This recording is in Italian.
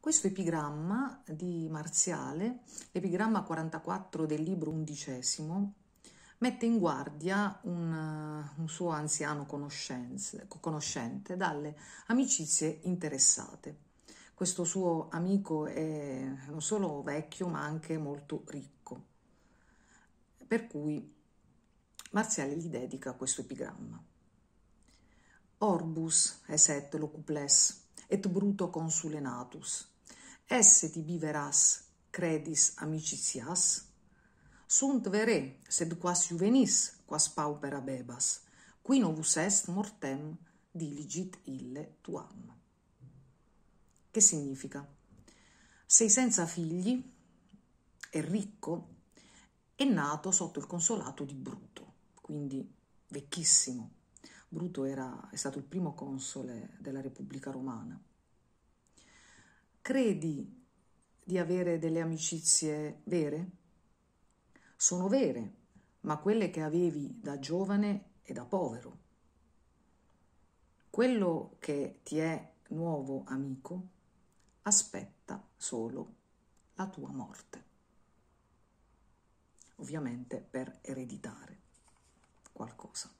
Questo epigramma di Marziale, l'epigramma 44 del libro undicesimo, mette in guardia un, un suo anziano conoscente dalle amicizie interessate. Questo suo amico è non solo vecchio ma anche molto ricco, per cui Marziale gli dedica questo epigramma. Orbus eset locuples et bruto consulenatus. natus. Esse tibi veras, credis amicitias? Sunt vere, sed quas juvenis, quas paupera bebas, qui novus est mortem diligit ille tuam. Che significa? Sei senza figli, è ricco, è nato sotto il consolato di Bruto, quindi vecchissimo. Bruto era, è stato il primo console della Repubblica Romana Credi di avere delle amicizie vere? Sono vere, ma quelle che avevi da giovane e da povero. Quello che ti è nuovo amico aspetta solo la tua morte. Ovviamente per ereditare qualcosa.